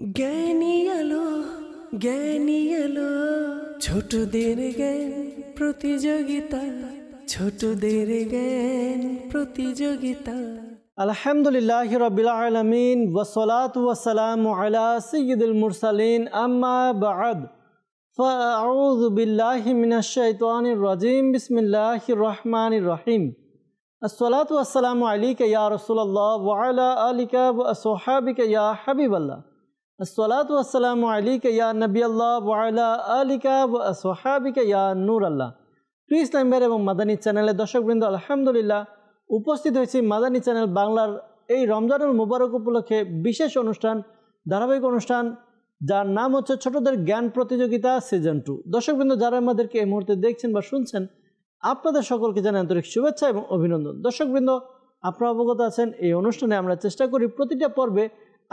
الحمد للہ رب العالمین وصلاة والسلام علی سید المرسلین من الشیطان الرجیم بسم اللہ الرحمن الرحیم والسلام علیکہ یا رسول اللہ آلکہ وصحابکہ یا حبیب اللہ আসসালাত আসসালাম আলিকা ইয়া নবী আল্লাহ ওয়ালা আলিকা সোহাবিকা ইয়া নূর আল্লাহ টু ইসলামবের এবং মাদানী চ্যানেলের দর্শকবৃন্দ আলহামদুলিল্লাহ উপস্থিত হয়েছি মাদানী চ্যানেল বাংলার এই রমজানুল মুবারক উপলক্ষে বিশেষ অনুষ্ঠান ধারাবাহিক অনুষ্ঠান যার নাম হচ্ছে ছোটদের জ্ঞান প্রতিযোগিতা সিজন টু দর্শকবৃন্দ যারা আমাদেরকে এই মুহূর্তে দেখছেন বা শুনছেন আপনাদের সকলকে জানান আন্তরিক শুভেচ্ছা এবং অভিনন্দন দর্শকবৃন্দ আপনারা অবগত আছেন এই অনুষ্ঠানে আমরা চেষ্টা করি প্রতিটা পর্বে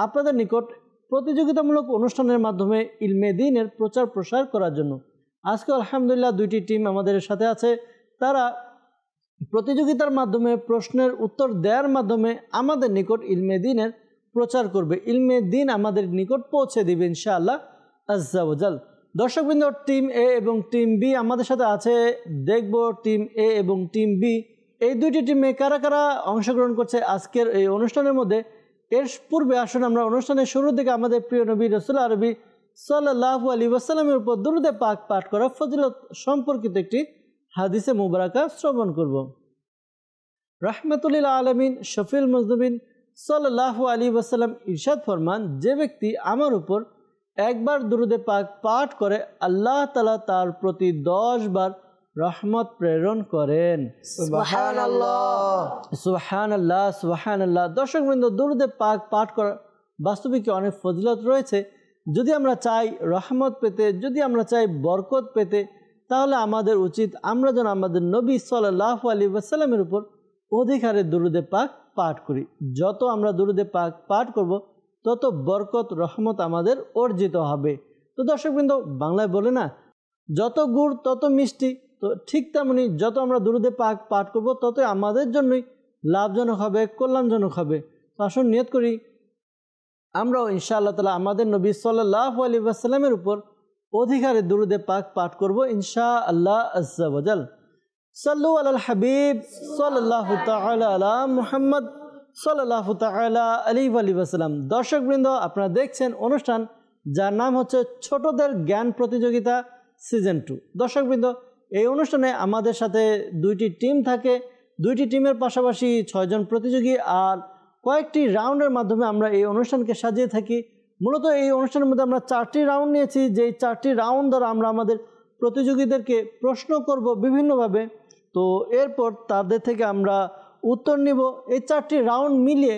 আপনাদের নিকট প্রতিযোগিতামূলক অনুষ্ঠানের মাধ্যমে ইলমে দিনের প্রচার প্রসার করার জন্য আজকে আলহামদুলিল্লাহ দুইটি টিম আমাদের সাথে আছে তারা প্রতিযোগিতার মাধ্যমে প্রশ্নের উত্তর দেওয়ার মাধ্যমে আমাদের নিকট ইলমে দিনের প্রচার করবে ইলমে দিন আমাদের নিকট পৌঁছে দেবে ইনশাআল্লাহ আজাল দর্শকবৃন্দ টিম এ এবং টিম বি আমাদের সাথে আছে দেখব টিম এ এবং টিম বি এই দুইটি টিমে কারা কারা অংশগ্রহণ করছে আজকের এই অনুষ্ঠানের মধ্যে এর পূর্বে আসুন আমরা অনুষ্ঠানের শুরুর দিকে আমাদের প্রিয় নবী রসুল আরবি সাল্লাহ আলী ওয়াসালামের উপর দুরুদে পাক পাঠ করা ফজিলত সম্পর্কিত একটি হাদিসে মুবারাকা শ্রবণ করব রাহমাতুল্লিল আলমিন শফিল মজনুবিন সাল্লাহ আলী ওয়াসালাম ইরশাদ ফরমান যে ব্যক্তি আমার উপর একবার দুরুদে পাক পাঠ করে আল্লাহ তালা তার প্রতি দশ বার রহমত প্রেরণ করেন সুহান আল্লাহ সুহান আল্লাহ দর্শক বৃন্দ দুরুদে পাক পাঠ করার বাস্তবিক অনেক ফজিলত রয়েছে যদি আমরা চাই রহমত পেতে যদি আমরা চাই বরকত পেতে তাহলে আমাদের উচিত আমরা যেন আমাদের নবী সাল্লাহ আলী ওয়াসাল্লামের উপর অধিকারে দুরুদে পাক পাঠ করি যত আমরা দুরুদে পাক পাঠ করব তত বরকত রহমত আমাদের অর্জিত হবে তো দর্শকবৃন্দ বাংলায় বলে না যত গুড় তত মিষ্টি তো ঠিক তেমনি যত আমরা দূরদে পাক পাঠ করবো তত আমাদের জন্যই লাভজনক হবে কল্যাণজনক হবে তো আসুন নিয়ত করি আমরাও ইনশাআল্লাহ তালা আমাদের নবী সাল্লাহ আলী আসসালামের উপর অধিকারে দূরদে পাক পাঠ করবো ইনশা আল্লাহ আজাল সাল্লু আল হাবিব সাল্লাহ আল্লাহ মুহাম্মদ সাল্লাহ তালা আলী আলী আসসালাম দর্শকবৃন্দ আপনারা দেখছেন অনুষ্ঠান যার নাম হচ্ছে ছোটদের জ্ঞান প্রতিযোগিতা সিজন টু দর্শকবৃন্দ এই অনুষ্ঠানে আমাদের সাথে দুইটি টিম থাকে দুইটি টিমের পাশাপাশি ছয়জন প্রতিযোগী আর কয়েকটি রাউন্ডের মাধ্যমে আমরা এই অনুষ্ঠানকে সাজিয়ে থাকি মূলত এই অনুষ্ঠানের মধ্যে আমরা চারটি রাউন্ড নিয়েছি যেই চারটি রাউন্ড দ্বারা আমরা আমাদের প্রতিযোগীদেরকে প্রশ্ন করব বিভিন্নভাবে তো এরপর তাদের থেকে আমরা উত্তর নিব এই চারটি রাউন্ড মিলিয়ে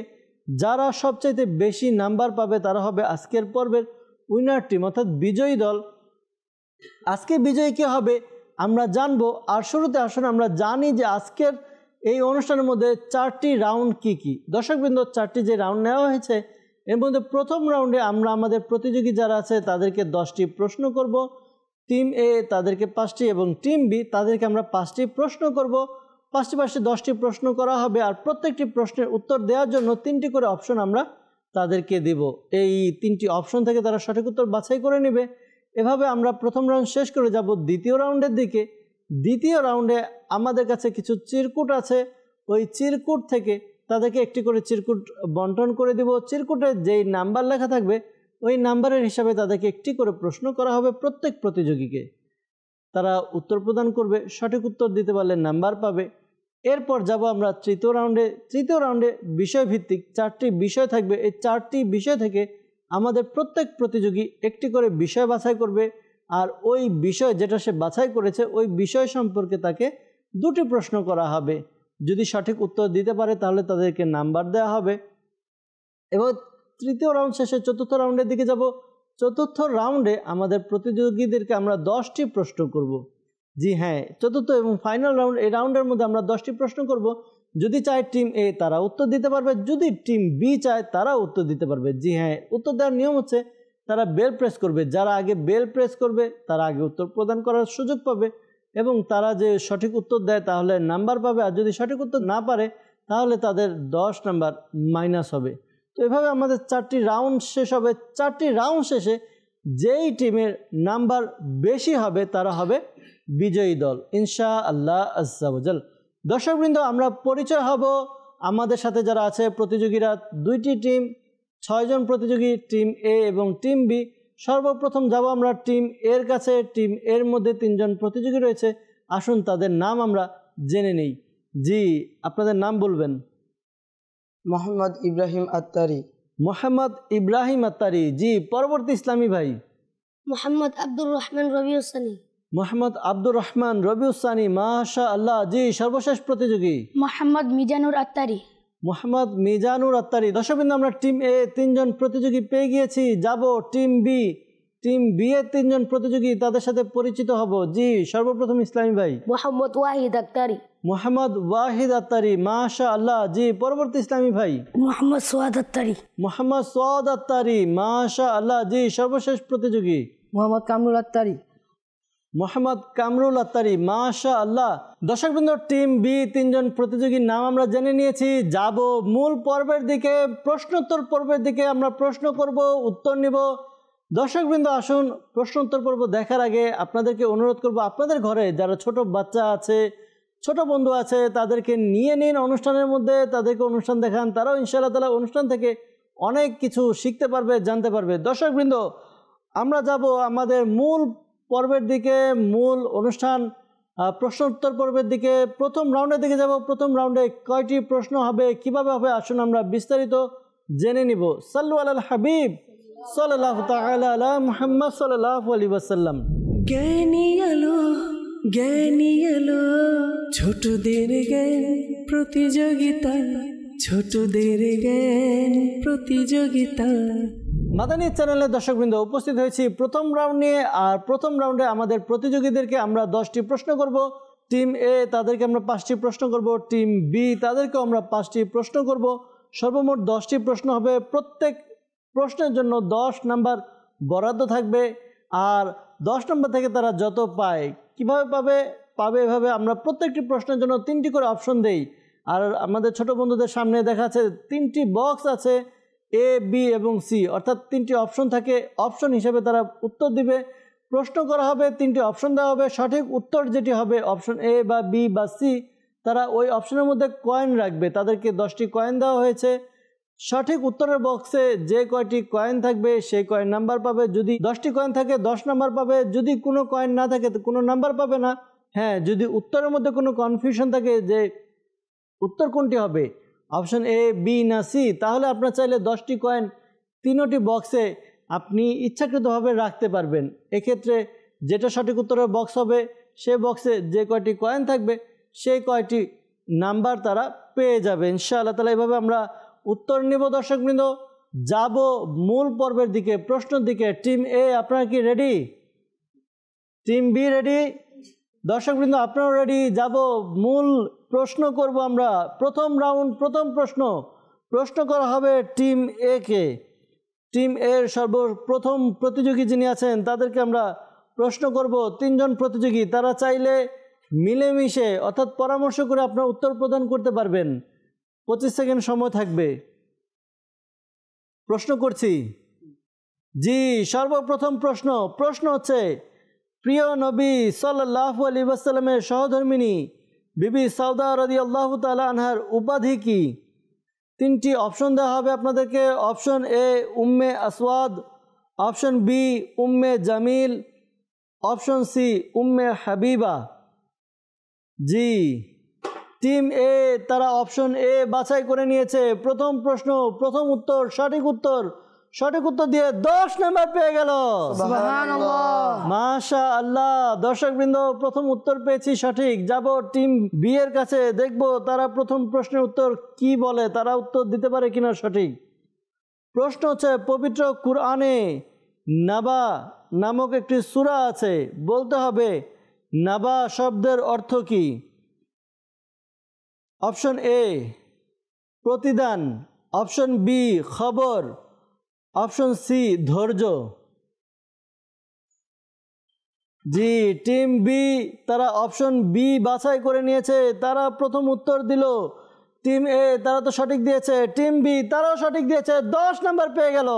যারা সবচাইতে বেশি নাম্বার পাবে তারা হবে আজকের পর্বের উইনার টিম অর্থাৎ বিজয়ী দল আজকে বিজয়ী কে হবে আমরা জানব আর শুরুতে আসুন আমরা জানি যে আজকের এই অনুষ্ঠানের মধ্যে চারটি রাউন্ড কি কি দর্শকবৃন্দ চারটি যে রাউন্ড নেওয়া হয়েছে এর মধ্যে প্রথম রাউন্ডে আমরা আমাদের প্রতিযোগী যারা আছে তাদেরকে দশটি প্রশ্ন করব টিম এ তাদেরকে পাঁচটি এবং টিম বি তাদেরকে আমরা পাঁচটি প্রশ্ন করব পাঁচটি পাঁচটি দশটি প্রশ্ন করা হবে আর প্রত্যেকটি প্রশ্নের উত্তর দেওয়ার জন্য তিনটি করে অপশন আমরা তাদেরকে দেব এই তিনটি অপশন থেকে তারা সঠিক উত্তর বাছাই করে নেবে এভাবে আমরা প্রথম রাউন্ড শেষ করে যাব দ্বিতীয় রাউন্ডের দিকে দ্বিতীয় রাউন্ডে আমাদের কাছে কিছু চিরকুট আছে ওই চিরকুট থেকে তাদেরকে একটি করে চিরকুট বন্টন করে দিব চিরকুটে যেই নাম্বার লেখা থাকবে ওই নাম্বারের হিসাবে তাদেরকে একটি করে প্রশ্ন করা হবে প্রত্যেক প্রতিযোগীকে তারা উত্তর প্রদান করবে সঠিক উত্তর দিতে পারলে নাম্বার পাবে এরপর যাব আমরা তৃতীয় রাউন্ডে তৃতীয় রাউন্ডে বিষয়ভিত্তিক চারটি বিষয় থাকবে এই চারটি বিষয় থেকে আমাদের প্রত্যেক প্রতিযোগী একটি করে বিষয় বাছাই করবে আর ওই বিষয় যেটা সে বাছাই করেছে ওই বিষয় সম্পর্কে তাকে দুটি প্রশ্ন করা হবে যদি সঠিক উত্তর দিতে পারে তাহলে তাদেরকে নাম্বার দেওয়া হবে এবং তৃতীয় রাউন্ড শেষে চতুর্থ রাউন্ডের দিকে যাব চতুর্থ রাউন্ডে আমাদের প্রতিযোগীদেরকে আমরা দশটি প্রশ্ন করব। জি হ্যাঁ চতুর্থ এবং ফাইনাল রাউন্ড এই রাউন্ডের মধ্যে আমরা দশটি প্রশ্ন করব যদি চায় টিম এ তারা উত্তর দিতে পারবে যদি টিম বি চায় তারা উত্তর দিতে পারবে জি হ্যাঁ উত্তর দেওয়ার নিয়ম হচ্ছে তারা বেল প্রেস করবে যারা আগে বেল প্রেস করবে তারা আগে উত্তর প্রদান করার সুযোগ পাবে এবং তারা যে সঠিক উত্তর দেয় তাহলে নাম্বার পাবে আর যদি সঠিক উত্তর না পারে তাহলে তাদের দশ নাম্বার মাইনাস হবে তো এভাবে আমাদের চারটি রাউন্ড শেষ হবে চারটি রাউন্ড শেষে যেই টিমের নাম্বার বেশি হবে তারা হবে বিজয়ী দল ইনশা আল্লাহ আজাল দর্শকবৃন্দ আমরা পরিচয় হব আমাদের সাথে যারা আছে প্রতিযোগীরা দুইটি টিম ছয়জন প্রতিযোগী টিম এ এবং টিম বি সর্বপ্রথম যাব আমরা টিম এর কাছে টিম এর মধ্যে তিনজন প্রতিযোগী রয়েছে আসুন তাদের নাম আমরা জেনে নিই জি আপনাদের নাম বলবেন মোহাম্মদ ইব্রাহিম আত্তারি মোহাম্মদ ইব্রাহিম আত্তারি জি পরবর্তী ইসলামী ভাই মোহাম্মদ আব্দুর রহমান হোসানী মোহাম্মদ আব্দুর রহমান রবিউসানি মাশা আল্লাহ জি সর্বশেষ প্রতিযোগী মোহাম্মদ মিজানুর আত্তারি মোহাম্মদ মিজানুর আত্তারি দর্শকবিন্দু আমরা টিম এ তিনজন প্রতিযোগী পেয়ে গিয়েছি যাব টিম বি টিম বি এর তিনজন প্রতিযোগী তাদের সাথে পরিচিত হব জি সর্বপ্রথম ইসলামী ভাই মোহাম্মদ ওয়াহিদ আত্তারি মোহাম্মদ ওয়াহিদ আত্তারি মাশা আল্লাহ জি পরবর্তী ইসলামী ভাই মোহাম্মদ সোয়াদ আত্তারি মোহাম্মদ সোয়াদ আত্তারি মাশা আল্লাহ জি সর্বশেষ প্রতিযোগী মোহাম্মদ কামরুল আত্তারি মোহাম্মদ কামরুল আত্তারি মাশা আল্লাহ বৃন্দর টিম বি তিনজন প্রতিযোগীর নাম আমরা জেনে নিয়েছি যাব মূল পর্বের দিকে প্রশ্নোত্তর পর্বের দিকে আমরা প্রশ্ন করব উত্তর নিব দর্শকবৃন্দ আসুন প্রশ্নোত্তর পর্ব দেখার আগে আপনাদেরকে অনুরোধ করব আপনাদের ঘরে যারা ছোট বাচ্চা আছে ছোট বন্ধু আছে তাদেরকে নিয়ে নিন অনুষ্ঠানের মধ্যে তাদেরকে অনুষ্ঠান দেখান তারাও ইনশাল্লাহ তালা অনুষ্ঠান থেকে অনেক কিছু শিখতে পারবে জানতে পারবে দর্শকবৃন্দ আমরা যাব আমাদের মূল পর্বের দিকে মূল অনুষ্ঠান প্রশ্ন উত্তর পর্বের দিকে প্রথম রাউন্ডের দিকে যাব প্রথম রাউন্ডে কয়টি প্রশ্ন হবে কিভাবে হবে আসুন আমরা বিস্তারিত জেনে নিব সাল্লু আল হাবিব সাল্লাহ তালা মোহাম্মদ সাল্লাহ আলী ওয়াসাল্লাম জ্ঞানী আলো জ্ঞানী আলো ছোটদের জ্ঞান প্রতিযোগিতা ছোটদের জ্ঞান প্রতিযোগিতা মাদানী চ্যানেলের দর্শকবৃন্দ উপস্থিত হয়েছি প্রথম রাউন্ড নিয়ে আর প্রথম রাউন্ডে আমাদের প্রতিযোগীদেরকে আমরা দশটি প্রশ্ন করব টিম এ তাদেরকে আমরা পাঁচটি প্রশ্ন করব টিম বি তাদেরকেও আমরা পাঁচটি প্রশ্ন করব সর্বমোট দশটি প্রশ্ন হবে প্রত্যেক প্রশ্নের জন্য দশ নাম্বার বরাদ্দ থাকবে আর দশ নম্বর থেকে তারা যত পায় কিভাবে পাবে পাবে এভাবে আমরা প্রত্যেকটি প্রশ্নের জন্য তিনটি করে অপশন দেই আর আমাদের ছোট বন্ধুদের সামনে দেখা আছে তিনটি বক্স আছে এ বি এবং সি অর্থাৎ তিনটি অপশন থাকে অপশন হিসেবে তারা উত্তর দিবে প্রশ্ন করা হবে তিনটি অপশন দেওয়া হবে সঠিক উত্তর যেটি হবে অপশন এ বা বি বা সি তারা ওই অপশনের মধ্যে কয়েন রাখবে তাদেরকে দশটি কয়েন দেওয়া হয়েছে সঠিক উত্তরের বক্সে যে কয়টি কয়েন থাকবে সেই কয়েন নাম্বার পাবে যদি দশটি কয়েন থাকে দশ নাম্বার পাবে যদি কোনো কয়েন না থাকে তো কোনো নাম্বার পাবে না হ্যাঁ যদি উত্তরের মধ্যে কোনো কনফিউশন থাকে যে উত্তর কোনটি হবে অপশন এ বি না সি তাহলে আপনার চাইলে দশটি কয়েন তিনোটি বক্সে আপনি ইচ্ছাকৃতভাবে রাখতে পারবেন এক্ষেত্রে যেটা সঠিক উত্তরের বক্স হবে সে বক্সে যে কয়টি কয়েন থাকবে সেই কয়টি নাম্বার তারা পেয়ে যাবে ইনশাআল্লাহ তালা এভাবে আমরা উত্তর নিব দর্শকবৃন্দ যাব মূল পর্বের দিকে প্রশ্নের দিকে টিম এ আপনারা কি রেডি টিম বি রেডি দর্শকবৃন্দ আপনারাও রেডি যাব মূল প্রশ্ন করব আমরা প্রথম রাউন্ড প্রথম প্রশ্ন প্রশ্ন করা হবে টিম এ কে টিম এর সর্বপ্রথম প্রতিযোগী যিনি আছেন তাদেরকে আমরা প্রশ্ন করব তিনজন প্রতিযোগী তারা চাইলে মিলেমিশে অর্থাৎ পরামর্শ করে আপনার উত্তর প্রদান করতে পারবেন পঁচিশ সেকেন্ড সময় থাকবে প্রশ্ন করছি জি সর্বপ্রথম প্রশ্ন প্রশ্ন হচ্ছে প্রিয় নবী সাল্লাহ আলী ওয়াসাল্লামের সহধর্মিনী বিবি সাউদা রদি আল্লাহ তালা আনহার উপাধি কি তিনটি অপশন দেওয়া হবে আপনাদেরকে অপশন এ উম্মে আসওয়াদ অপশন বি উম্মে জামিল অপশন সি উম্মে হাবিবা জি টিম এ তারা অপশন এ বাছাই করে নিয়েছে প্রথম প্রশ্ন প্রথম উত্তর সঠিক উত্তর সঠিক উত্তর দিয়ে দশ নাম্বার পেয়ে গেল মাশা আল্লাহ দর্শক বৃন্দ প্রথম উত্তর পেয়েছি সঠিক যাব টিম বি এর কাছে দেখব তারা প্রথম প্রশ্নের উত্তর কি বলে তারা উত্তর দিতে পারে কিনা সঠিক প্রশ্ন হচ্ছে পবিত্র কুরআনে নাবা নামক একটি সুরা আছে বলতে হবে নাবা শব্দের অর্থ কি অপশন এ প্রতিদান অপশন বি খবর অপশন সি ধৈর্য জি টিম বি তারা অপশন বি বাছাই করে নিয়েছে তারা প্রথম উত্তর দিল টিম এ তারা তো সঠিক দিয়েছে টিম বি তারাও সঠিক দিয়েছে দশ নাম্বার পেয়ে গেল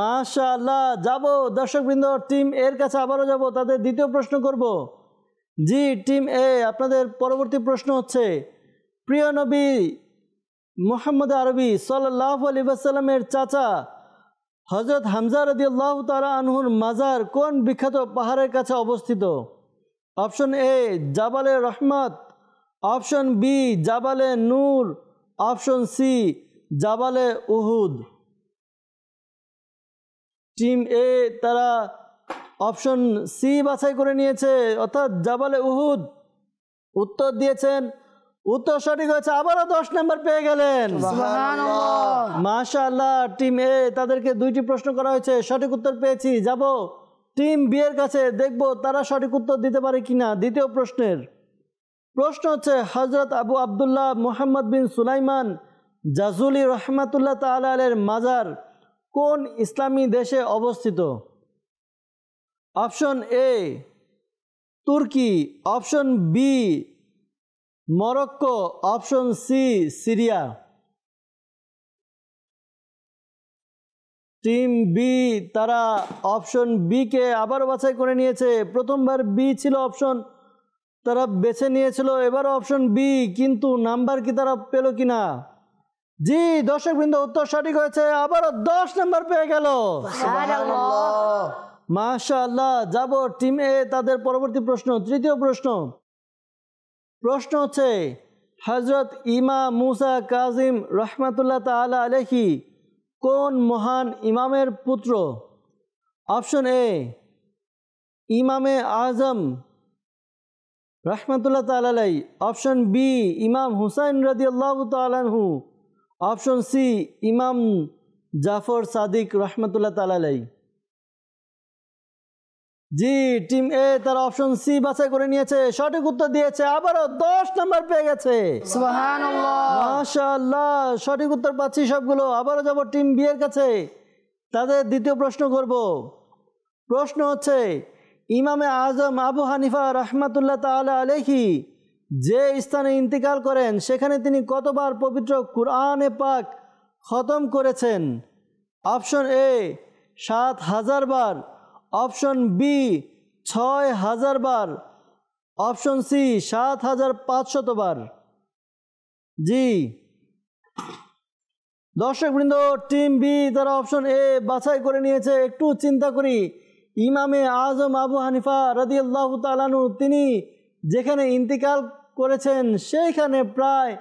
মাশাল্লাহ যাব দর্শকবৃন্দ টিম এর কাছে আবারও যাব তাদের দ্বিতীয় প্রশ্ন করব জি টিম এ আপনাদের পরবর্তী প্রশ্ন হচ্ছে প্রিয় নবী মোহাম্মদ আরবি সাল্লাহ আলী আসাল্লামের চাচা হজরত হামজার আদি আল্লাহ তালা আনহুর মাজার কোন বিখ্যাত পাহাড়ের কাছে অবস্থিত অপশন এ জাবালে রহমত অপশন বি জাবালে নূর অপশন সি জাবালে উহুদ টিম এ তারা অপশন সি বাছাই করে নিয়েছে অর্থাৎ জাবালে উহুদ উত্তর দিয়েছেন উত্তর সঠিক হয়েছে আবারও দশ নম্বর পেয়ে গেলেন আল্লাহ টিম এ তাদেরকে দুইটি প্রশ্ন করা হয়েছে সঠিক উত্তর পেয়েছি যাব টিম বি এর কাছে দেখব তারা সঠিক উত্তর দিতে পারে কিনা দ্বিতীয় প্রশ্নের প্রশ্ন হচ্ছে হজরত আবু আবদুল্লাহ মোহাম্মদ বিন সুলাইমান জাজুলি রহমাতুল্লাহ তালের মাজার কোন ইসলামী দেশে অবস্থিত অপশন এ তুর্কি option B Morocco option C Syria team B তারা অপশন বিকে আবার বাছাই করে নিয়েছে প্রথমবার বি ছিল অপশন তারা বেছে নিয়েছিল এবার অপশন বি কিন্তু নাম্বার কি তারা পেল কি না জি দর্শকবৃন্দ উত্তর সঠিক হয়েছে আবারও দশ নাম্বার পেয়ে গেল মাশাল্লাহ যাব টিম এ তাদের পরবর্তী প্রশ্ন তৃতীয় প্রশ্ন প্রশ্ন হচ্ছে হজরত ইমা মুসা কাজিম রহমাতুল্লাহ তালা আলহি কোন মহান ইমামের পুত্র অপশন এ ইমামে আজম রহমতুল্লাহ তালাই অপশন বি ইমাম হুসাইন রদিউল্লাহ তালাহু অপশন সি ইমাম জাফর সাদিক রহমতুল্লাহ তালাই জি টিম এ তার অপশন সি বাছাই করে নিয়েছে সঠিক উত্তর দিয়েছে আবারও দশ নম্বর পেয়ে গেছে সঠিক উত্তর পাচ্ছি সবগুলো আবারও যাবো টিম বি এর কাছে তাদের দ্বিতীয় প্রশ্ন করব প্রশ্ন হচ্ছে ইমামে আজম আবু হানিফা রহমাতুল্লাহ তাল আলেখি যে স্থানে ইন্তিকাল করেন সেখানে তিনি কতবার পবিত্র কুরআনে পাক খতম করেছেন অপশন এ সাত হাজার বার অপশন বি ছয় হাজার বার অপশন সি সাত হাজার পাঁচশত বার জি দর্শকবৃন্দ টিম বি তারা অপশন এ বাছাই করে নিয়েছে একটু চিন্তা করি ইমামে আজম আবু হানিফা রদিয়াল্লাহ তালানু তিনি যেখানে ইন্তিকাল করেছেন সেইখানে প্রায়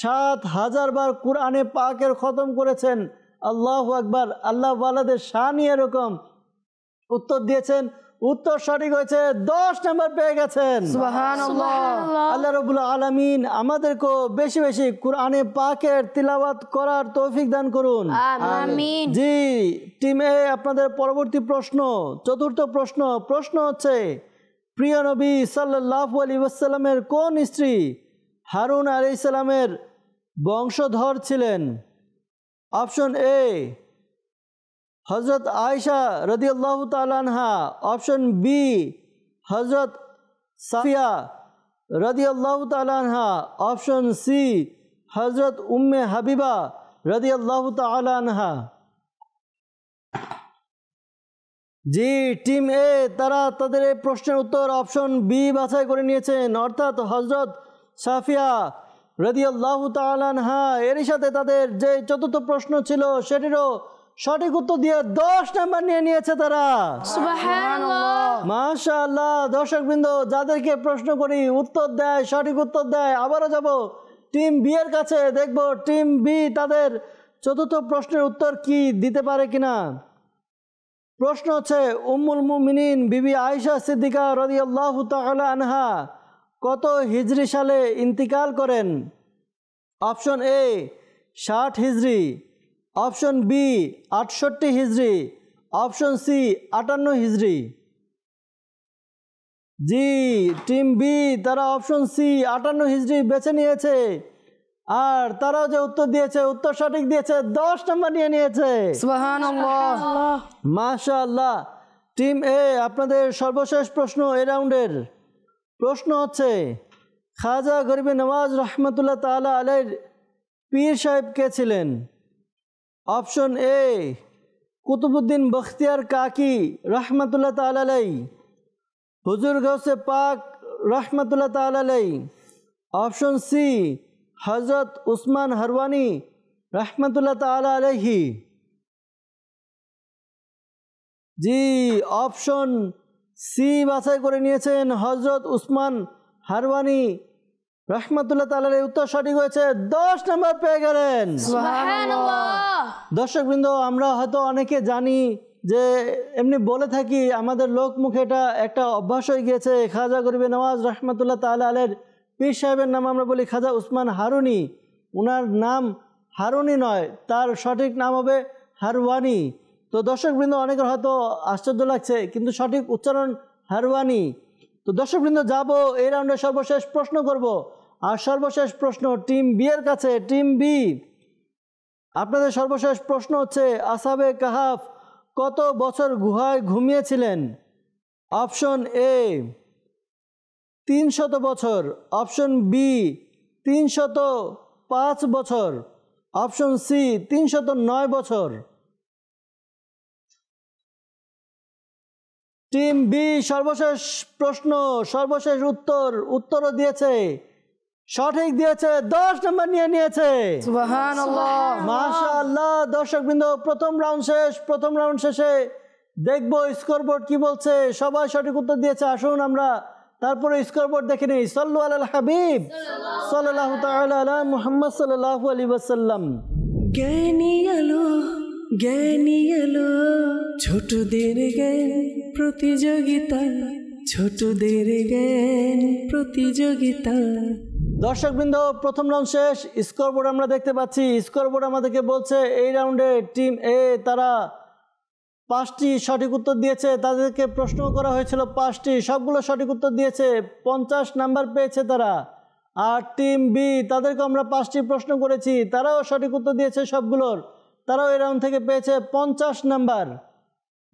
সাত হাজার বার কোরআনে পাকের খতম করেছেন আল্লাহ আকবার আল্লাহ ওয়ালাদের শানি এরকম উত্তর দিয়েছেন উত্তর সঠিক হয়েছে দশ নম্বর পেয়ে গেছেন আল্লাহ রবুল্লা আলমিন আমাদেরকেও বেশি বেশি কোরআনে পাকের তিলাবাত করার তৌফিক দান করুন জি টিমে আপনাদের পরবর্তী প্রশ্ন চতুর্থ প্রশ্ন প্রশ্ন হচ্ছে প্রিয় নবী সাল্লাহ আলী ওসাল্লামের কোন স্ত্রী হারুন আলি ইসাল্লামের বংশধর ছিলেন অপশন এ হজরত আয়সা রদি আল্লাহ তালানহা অপশন বি হজরত সাফিয়া রদি আল্লাহ তালানহা অপশন সি হজরত উম্মে হাবিবা রদি আল্লাহ তালানহা জি টিম এ তারা তাদের এই প্রশ্নের উত্তর অপশন বি বাছাই করে নিয়েছেন অর্থাৎ হজরত সাফিয়া রদি আল্লাহ তালানহা এরই সাথে তাদের যে চতুর্থ প্রশ্ন ছিল সেটিরও সঠিক উত্তর দিয়ে দশ নাম্বার নিয়ে নিয়েছে তারা মাশাল্লাহ দর্শক বৃন্দ যাদেরকে প্রশ্ন করি উত্তর দেয় সঠিক উত্তর দেয় আবারও যাব টিম বি এর কাছে দেখব টিম বি তাদের চতুর্থ প্রশ্নের উত্তর কি দিতে পারে কিনা প্রশ্ন হচ্ছে উম্মুল মুমিনিন বিবি আয়েশা সিদ্দিকা রদিয়াল্লাহ আল্লাহ আনহা কত হিজরি সালে ইন্তিকাল করেন অপশন এ ষাট হিজরি অপশন বি আটষট্টি হিজড়ি অপশন সি আটান্ন হিজড়ি জি টিম বি তারা অপশন সি আটান্ন হিজড়ি বেছে নিয়েছে আর তারাও যে উত্তর দিয়েছে উত্তর সঠিক দিয়েছে দশ নম্বর নিয়ে নিয়েছে মাশা আল্লাহ টিম এ আপনাদের সর্বশেষ প্রশ্ন এ রাউন্ডের প্রশ্ন হচ্ছে খাজা গরিবে নওয়াজ রহমতুল্লাহ তালা আলের পীর সাহেব কে ছিলেন অপশন এ কুতুবুদ্দিন বখতিয়ার কাকি রহমতুল্লাহ তালাই হুজুর গৌসে পাক রহমতুল্লাহ তালাই অপশন সি হজরত উসমান হরওয়ানি রহমতুল্লাহ তালা জি অপশন সি বাছাই করে নিয়েছেন হজরত উসমান হারওয়ানি রহমাতুল্লাহ তালার এই উত্তর সঠিক হয়েছে দশ নম্বর পেয়ে গেলেন দর্শক বৃন্দ আমরা হয়তো অনেকে জানি যে এমনি বলে থাকি আমাদের লোক মুখে এটা একটা অভ্যাস হয়ে গিয়েছে খাজা গরিবে নওয়াজ রহমতুল্লাহ তাল আলের পীর সাহেবের নাম আমরা বলি খাজা উসমান হারুনি উনার নাম হারুনি নয় তার সঠিক নাম হবে হারওয়ানি তো দর্শক বৃন্দ অনেকের হয়তো আশ্চর্য লাগছে কিন্তু সঠিক উচ্চারণ হারওয়ানি তো দর্শকবৃন্দ যাবো এই রাউন্ডে সর্বশেষ প্রশ্ন করব আর সর্বশেষ প্রশ্ন টিম বি এর কাছে টিম বি আপনাদের সর্বশেষ প্রশ্ন হচ্ছে আসাবে কাহাফ কত বছর গুহায় ঘুমিয়েছিলেন অপশন এ তিনশত বছর অপশন বি তিনশত পাঁচ বছর অপশন সি তিনশত নয় বছর টিম বি সর্বশেষ প্রশ্ন সর্বশেষ উত্তর উত্তরও দিয়েছে সঠিক দিয়েছে দশ নম্বর নিয়ে নিয়েছে মাশাল্লাহ দর্শক বৃন্দ প্রথম রাউন্ড শেষ প্রথম রাউন্ড শেষে দেখবো স্কোরবোর্ড কি বলছে সবাই সঠিক উত্তর দিয়েছে আসুন আমরা তারপরে স্কোরবোর্ড দেখে নিই সাল্লু আল হাবিব সাল্লাহ মুহাম্মদ মোহাম্মদ সাল্লাহ আলী ওয়াসাল্লাম জ্ঞানী আলো জ্ঞানী আলো ছোটদের জ্ঞান প্রতিযোগিতা ছোটদের জ্ঞান প্রতিযোগিতা দর্শকবৃন্দ প্রথম রাউন্ড শেষ স্কোরবোর্ড আমরা দেখতে পাচ্ছি স্কোরবোর্ড আমাদেরকে বলছে এই রাউন্ডে টিম এ তারা পাঁচটি সঠিক উত্তর দিয়েছে তাদেরকে প্রশ্ন করা হয়েছিল পাঁচটি সবগুলো সঠিক উত্তর দিয়েছে পঞ্চাশ নাম্বার পেয়েছে তারা আর টিম বি তাদেরকে আমরা পাঁচটি প্রশ্ন করেছি তারাও সঠিক উত্তর দিয়েছে সবগুলোর তারাও এই রাউন্ড থেকে পেয়েছে পঞ্চাশ নাম্বার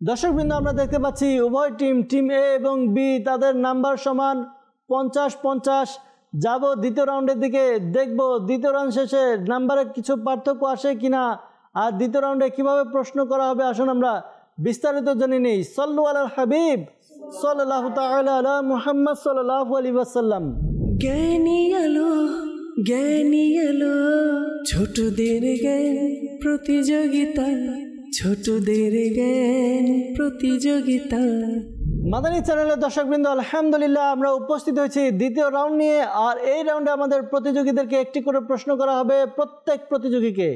দর্শকবৃন্দ আমরা দেখতে পাচ্ছি উভয় টিম টিম এ এবং বি তাদের নাম্বার সমান পঞ্চাশ পঞ্চাশ যাব দ্বিতীয় রাউন্ডের দিকে দেখব দ্বিতীয় রাউন্ড শেষে নাম্বারে কিছু পার্থক্য আসে কি না আর দ্বিতীয় রাউন্ডে কিভাবে প্রশ্ন করা হবে আসুন আমরা বিস্তারিত জানি নেই সল্লু আল হাবিব সাল্লাহ মুহাম্মদ সাল্লাহ আলী ওয়াসাল্লাম জ্ঞানী জ্ঞানী ছোটদের জ্ঞান প্রতিযোগিতা ছোটদের জ্ঞান প্রতিযোগিতা মাদানী চ্যানেলের দর্শকবৃন্দ আলহামদুলিল্লাহ আমরা উপস্থিত হয়েছি দ্বিতীয় রাউন্ড নিয়ে আর এই রাউন্ডে আমাদের প্রতিযোগীদেরকে একটি করে প্রশ্ন করা হবে প্রত্যেক প্রতিযোগীকে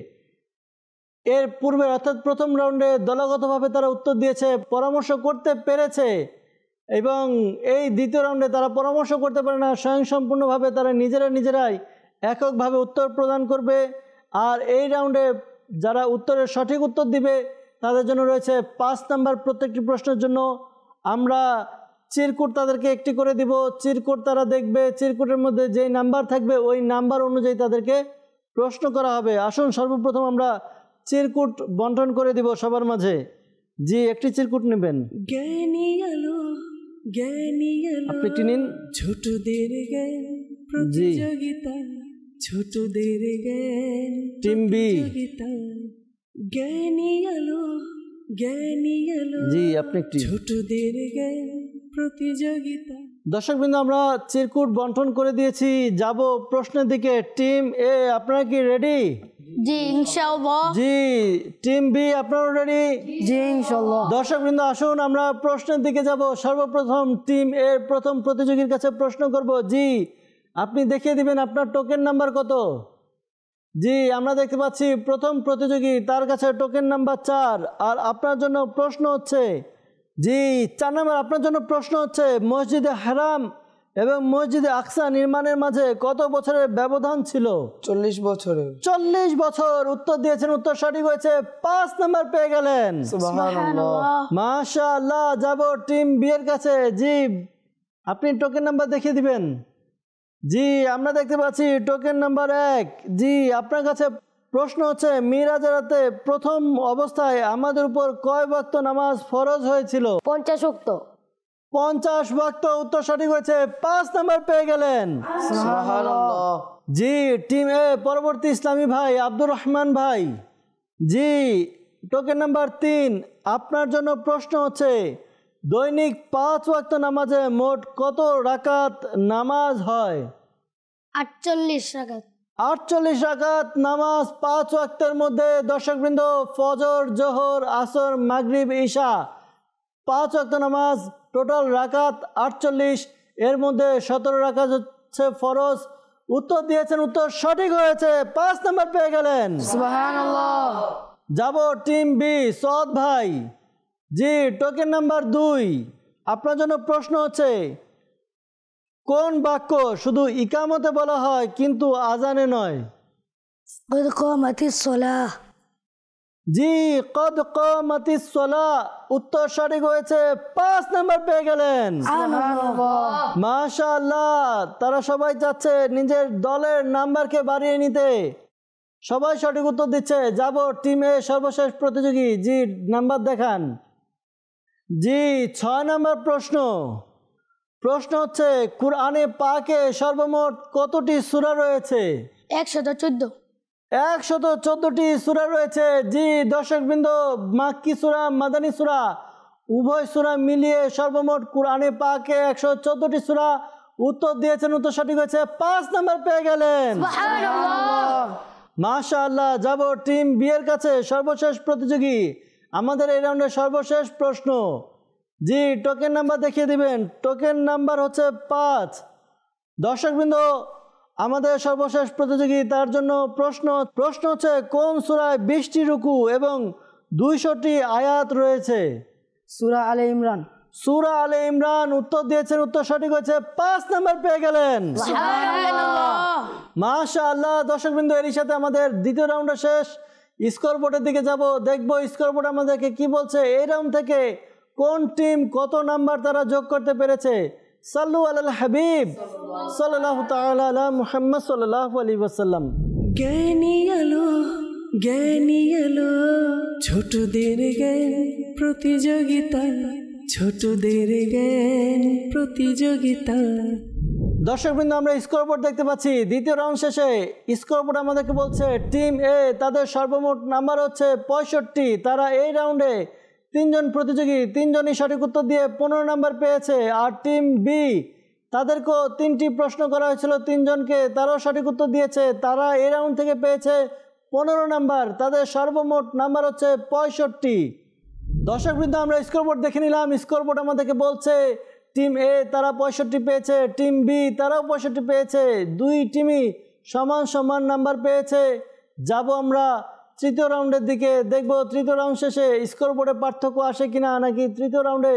এর পূর্বে অর্থাৎ প্রথম রাউন্ডে দলগতভাবে তারা উত্তর দিয়েছে পরামর্শ করতে পেরেছে এবং এই দ্বিতীয় রাউন্ডে তারা পরামর্শ করতে পারে না স্বয়ংসম্পূর্ণভাবে তারা নিজেরা নিজেরাই এককভাবে উত্তর প্রদান করবে আর এই রাউন্ডে যারা উত্তরের সঠিক উত্তর দিবে তাদের জন্য রয়েছে পাঁচ নাম্বার প্রত্যেকটি প্রশ্নের জন্য আমরা চিরকুট তাদেরকে একটি করে দিব চিরকুট তারা দেখবে চিরকুটের মধ্যে যেই নাম্বার থাকবে ওই নাম্বার অনুযায়ী তাদেরকে প্রশ্ন করা হবে আসুন সর্বপ্রথম আমরা চিরকুট বন্টন করে দিব সবার মাঝে জি একটি চিরকুট নেবেন আপনি নিন ছোটদের ছোটদের টিম বি জ্ঞানী আলো জি আপনি ছোটদের প্রতিযোগিতা দর্শক বিন্দু আমরা চিরকুট বন্টন করে দিয়েছি যাব প্রশ্নের দিকে টিম এ আপনারা কি রেডি জি ইনশাআল্লাহ জি টিম বি আপনারা রেডি জি ইনশাআল্লাহ দর্শক বৃন্দ আসুন আমরা প্রশ্নের দিকে যাব সর্বপ্রথম টিম এর প্রথম প্রতিযোগীর কাছে প্রশ্ন করব জি আপনি দেখিয়ে দিবেন আপনার টোকেন নাম্বার কত জি আমরা দেখতে পাচ্ছি প্রথম প্রতিযোগী তার কাছে টোকেন নাম্বার চার আর আপনার জন্য প্রশ্ন হচ্ছে জি চার নাম্বার আপনার জন্য প্রশ্ন হচ্ছে মসজিদে হারাম এবং মসজিদে আকসা নির্মাণের মাঝে কত বছরের ব্যবধান ছিল চল্লিশ বছর চল্লিশ বছর উত্তর দিয়েছেন উত্তর সঠিক হয়েছে পাঁচ নাম্বার পেয়ে গেলেন মাসা আল্লাহ যাবো টিম বিয়ের কাছে জি আপনি টোকেন নাম্বার দেখিয়ে দিবেন জি আমরা দেখতে পাচ্ছি টোকেন নাম্বার এক জি আপনার কাছে প্রশ্ন হচ্ছে মিরাজারাতে প্রথম অবস্থায় আমাদের উপর কয় বক্ত নামাজ ফরজ হয়েছিল পঞ্চাশ উক্ত পঞ্চাশ বক্ত উত্তর সঠিক হয়েছে পাঁচ নাম্বার পেয়ে গেলেন জি টিম এ পরবর্তী ইসলামী ভাই আব্দুর রহমান ভাই জি টোকেন নাম্বার তিন আপনার জন্য প্রশ্ন হচ্ছে দৈনিক পাঁচ ওয়াক্ত নামাজে মোট কত রাকাত নামাজ হয় আটচল্লিশ রাকাত আটচল্লিশ রাকাত নামাজ পাঁচ ওয়াক্তের মধ্যে দর্শকবৃন্দ ফজর জোহর আসর মাগরিব ঈশা পাঁচ ওয়াক্ত নামাজ টোটাল রাকাত আটচল্লিশ এর মধ্যে সতেরো রাকাত হচ্ছে ফরজ উত্তর দিয়েছেন উত্তর সঠিক হয়েছে পাঁচ নম্বর পেয়ে গেলেন যাব টিম বি সৎ ভাই জি টোকেন নাম্বার দুই আপনার জন্য প্রশ্ন হচ্ছে কোন বাক্য শুধু ইকামতে বলা হয় কিন্তু আজানে নয় জি উত্তর সঠিক হয়েছে পাঁচ নাম্বার পেয়ে গেলেন মাশাল্লাহ তারা সবাই যাচ্ছে নিজের দলের নাম্বারকে বাড়িয়ে নিতে সবাই সঠিক উত্তর দিচ্ছে যাব টিমে সর্বশেষ প্রতিযোগী জি নাম্বার দেখান জি ছয় নম্বর প্রশ্ন প্রশ্ন হচ্ছে কোরআনে পাকে সর্বমোট কতটি সুরা রয়েছে একশত চোদ্দ একশত চোদ্দটি সুরা রয়েছে জি বৃন্দ মাক্কি সুরা মাদানী সুরা উভয় সুরা মিলিয়ে সর্বমোট কোরআনে পাকে একশো চোদ্দটি সুরা উত্তর দিয়েছেন উত্তর সঠিক হয়েছে পাঁচ নম্বর পেয়ে গেলেন মাসা আল্লাহ যাব টিম বিয়ের কাছে সর্বশেষ প্রতিযোগী আমাদের এই রাউন্ডের সর্বশেষ প্রশ্ন জি টোকেন নাম্বার দেখিয়ে দিবেন টোকেন নাম্বার হচ্ছে পাঁচ দর্শকবৃন্দ আমাদের সর্বশেষ প্রতিযোগী তার জন্য প্রশ্ন প্রশ্ন হচ্ছে কোন সুরায় বিশটি রুকু এবং দুইশোটি আয়াত রয়েছে সুরা আলে ইমরান সুরা আলে ইমরান উত্তর দিয়েছেন উত্তর সঠিক হয়েছে পাঁচ নাম্বার পেয়ে গেলেন মাশা আল্লাহ দর্শকবৃন্দ এরই সাথে আমাদের দ্বিতীয় রাউন্ডের শেষ স্কোর দিকে যাব দেখব স্কোর বোর্ড আমাদেরকে কি বলছে এই রাউন্ড থেকে কোন টিম কত নাম্বার তারা যোগ করতে পেরেছে সাল্লু আল হাবিব সাল্লাহ মুহাম্মদ সাল্লাহ আলী ওসাল্লাম জ্ঞানী আলো জ্ঞানী আলো ছোটদের জ্ঞান প্রতিযোগিতা ছোটদের জ্ঞান প্রতিযোগিতা দর্শকবৃন্দ আমরা স্কোরবোর্ড দেখতে পাচ্ছি দ্বিতীয় রাউন্ড শেষে স্কোরবোর্ড আমাদেরকে বলছে টিম এ তাদের সর্বমোট নাম্বার হচ্ছে পঁয়ষট্টি তারা এই রাউন্ডে তিনজন প্রতিযোগী তিনজনই সঠিক উত্তর দিয়ে পনেরো নাম্বার পেয়েছে আর টিম বি তাদেরকেও তিনটি প্রশ্ন করা হয়েছিল তিনজনকে তারাও সঠিক উত্তর দিয়েছে তারা এই রাউন্ড থেকে পেয়েছে পনেরো নাম্বার তাদের সর্বমোট নাম্বার হচ্ছে পঁয়ষট্টি দর্শকবৃন্দ আমরা স্কোরবোর্ড দেখে নিলাম স্কোরবোর্ড আমাদেরকে বলছে টিম এ তারা পঁয়ষট্টি পেয়েছে টিম বি তারাও পঁয়ষট্টি পেয়েছে দুই টিমই সমান সমান নাম্বার পেয়েছে যাব আমরা তৃতীয় রাউন্ডের দিকে দেখব তৃতীয় রাউন্ড শেষে স্কোর বোর্ডে পার্থক্য আসে কিনা নাকি তৃতীয় রাউন্ডে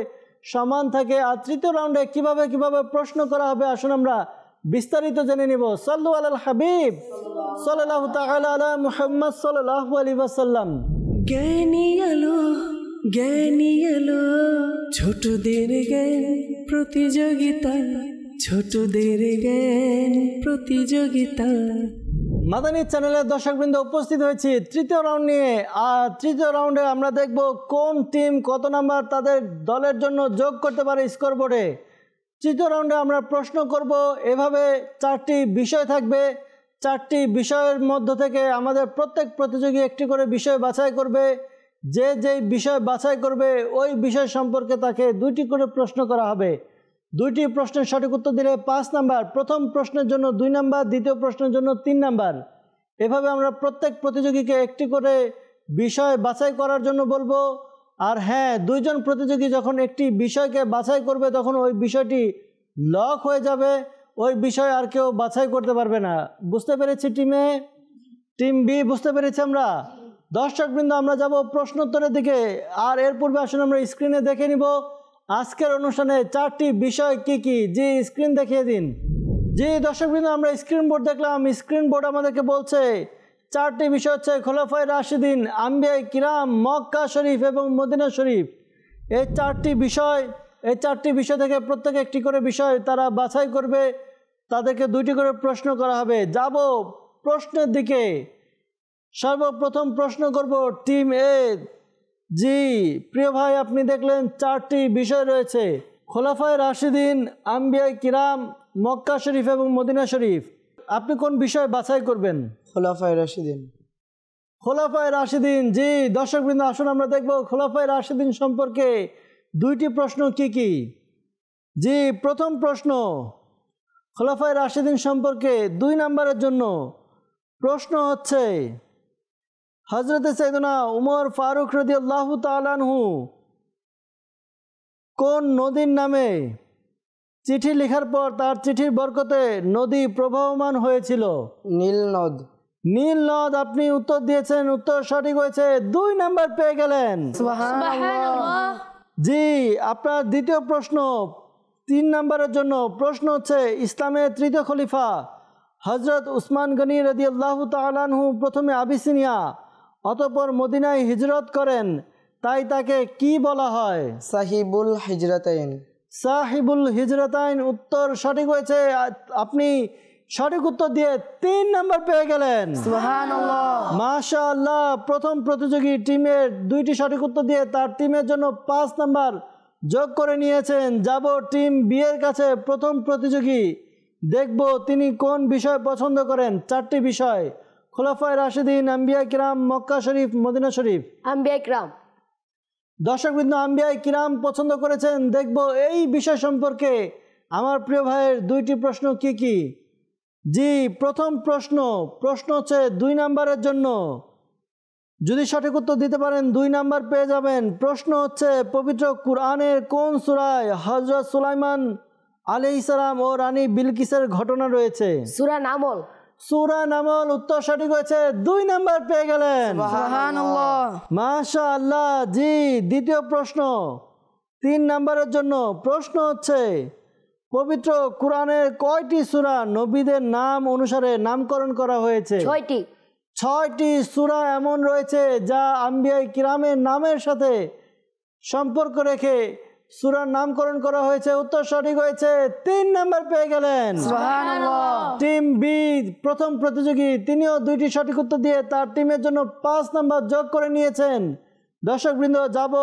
সমান থাকে আর তৃতীয় রাউন্ডে কিভাবে কিভাবে প্রশ্ন করা হবে আসুন আমরা বিস্তারিত জেনে নিব সাল্লু আল হাবিব সাল্লাহ তাহ আলা মুহাম্মদ সাল্লাহ আলী ওয়াসাল্লাম জ্ঞানী আলো জ্ঞানী এলো ছোটদের জ্ঞান প্রতিযোগিতা ছোটদের জ্ঞান প্রতিযোগিতা মাদানী চ্যানেলের দর্শকবৃন্দ উপস্থিত হয়েছি তৃতীয় রাউন্ড নিয়ে আর তৃতীয় রাউন্ডে আমরা দেখব কোন টিম কত নাম্বার তাদের দলের জন্য যোগ করতে পারে স্কোর বোর্ডে তৃতীয় রাউন্ডে আমরা প্রশ্ন করব এভাবে চারটি বিষয় থাকবে চারটি বিষয়ের মধ্য থেকে আমাদের প্রত্যেক প্রতিযোগী একটি করে বিষয় বাছাই করবে যে যেই বিষয় বাছাই করবে ওই বিষয় সম্পর্কে তাকে দুইটি করে প্রশ্ন করা হবে দুইটি প্রশ্নের সঠিক উত্তর দিলে পাঁচ নাম্বার প্রথম প্রশ্নের জন্য দুই নাম্বার দ্বিতীয় প্রশ্নের জন্য তিন নাম্বার এভাবে আমরা প্রত্যেক প্রতিযোগীকে একটি করে বিষয় বাছাই করার জন্য বলবো আর হ্যাঁ দুইজন প্রতিযোগী যখন একটি বিষয়কে বাছাই করবে তখন ওই বিষয়টি লক হয়ে যাবে ওই বিষয় আর কেউ বাছাই করতে পারবে না বুঝতে পেরেছি টিমে টিম বি বুঝতে পেরেছি আমরা দর্শকবৃন্দ আমরা যাব প্রশ্নোত্তরের দিকে আর এর পূর্বে আসলে আমরা স্ক্রিনে দেখে নিব আজকের অনুষ্ঠানে চারটি বিষয় কি কি জি স্ক্রিন দেখিয়ে দিন জি দর্শকবৃন্দ আমরা স্ক্রিন বোর্ড দেখলাম স্ক্রিন বোর্ড আমাদেরকে বলছে চারটি বিষয় হচ্ছে খোলাফায় রাশিদিন আম্বিয়াই কিরাম মক্কা শরীফ এবং মদিনা শরীফ এই চারটি বিষয় এই চারটি বিষয় থেকে প্রত্যেকে একটি করে বিষয় তারা বাছাই করবে তাদেরকে দুইটি করে প্রশ্ন করা হবে যাব প্রশ্নের দিকে সর্বপ্রথম প্রশ্ন করব টিম এ জি প্রিয় ভাই আপনি দেখলেন চারটি বিষয় রয়েছে খোলাফায় রাশিদিন আম্বিয়া কিরাম মক্কা শরীফ এবং মদিনা শরীফ আপনি কোন বিষয় বাছাই করবেন খোলাফায় রাশিদিন খোলাফায় রাশিদিন জি দর্শকবৃন্দ আসুন আমরা দেখব খোলাফায় রাশিদিন সম্পর্কে দুইটি প্রশ্ন কি কি জি প্রথম প্রশ্ন খোলাফায় রাশিদিন সম্পর্কে দুই নাম্বারের জন্য প্রশ্ন হচ্ছে হজরত সৈদনা উমর ফারুক রদি আল্লাহ তালানহু কোন নদীর নামে চিঠি লেখার পর তার চিঠির বরকতে নদী প্রবাহমান হয়েছিল নীল নদ নীল নদ আপনি উত্তর দিয়েছেন উত্তর সঠিক হয়েছে দুই নাম্বার পেয়ে গেলেন জি আপনার দ্বিতীয় প্রশ্ন তিন নাম্বারের জন্য প্রশ্ন হচ্ছে ইসলামের তৃতীয় খলিফা হজরত উসমান গনি রদি আল্লাহ তালানহু প্রথমে আবিসিনিয়া অতপর মদিনায় হিজরত করেন তাই তাকে কি বলা হয় সাহিবুল হিজরতাইন সাহিবুল হিজরতাইন উত্তর সঠিক হয়েছে আপনি সঠিক উত্তর দিয়ে তিন নম্বর পেয়ে গেলেন মাশা আল্লাহ প্রথম প্রতিযোগী টিমের দুইটি সঠিক উত্তর দিয়ে তার টিমের জন্য পাঁচ নম্বর যোগ করে নিয়েছেন যাব টিম বিয়ের কাছে প্রথম প্রতিযোগী দেখব তিনি কোন বিষয় পছন্দ করেন চারটি বিষয় খোলাফায় রাশেদিন আম্বিয়া কিরাম মক্কা শরীফ মদিনা শরীফ আম্বিয়া কিরাম দর্শকবৃন্দ আম্বিয়া কিরাম পছন্দ করেছেন দেখব এই বিষয় সম্পর্কে আমার প্রিয় ভাইয়ের দুইটি প্রশ্ন কি কি জি প্রথম প্রশ্ন প্রশ্ন হচ্ছে দুই নাম্বারের জন্য যদি সঠিক উত্তর দিতে পারেন দুই নাম্বার পেয়ে যাবেন প্রশ্ন হচ্ছে পবিত্র কোরআনের কোন সুরায় হজরত সুলাইমান আলি ইসালাম ও রানী বিলকিসের ঘটনা রয়েছে সুরা নামল সুরা নামল উত্তর সঠিক হয়েছে দুই নাম্বার পেয়ে গেলেন মাশা আল্লাহ জি দ্বিতীয় প্রশ্ন তিন নাম্বারের জন্য প্রশ্ন হচ্ছে পবিত্র কোরআনের কয়টি সুরা নবীদের নাম অনুসারে নামকরণ করা হয়েছে ছয়টি ছয়টি সুরা এমন রয়েছে যা আম্বিয়াই কিরামের নামের সাথে সম্পর্ক রেখে সুরার নামকরণ করা হয়েছে উত্তর সঠিক হয়েছে তিন নাম্বার পেয়ে গেলেন টিম বি প্রথম প্রতিযোগী তিনিও দুইটি সঠিক উত্তর দিয়ে তার টিমের জন্য পাঁচ নাম্বার যোগ করে নিয়েছেন দর্শকবৃন্দ যাব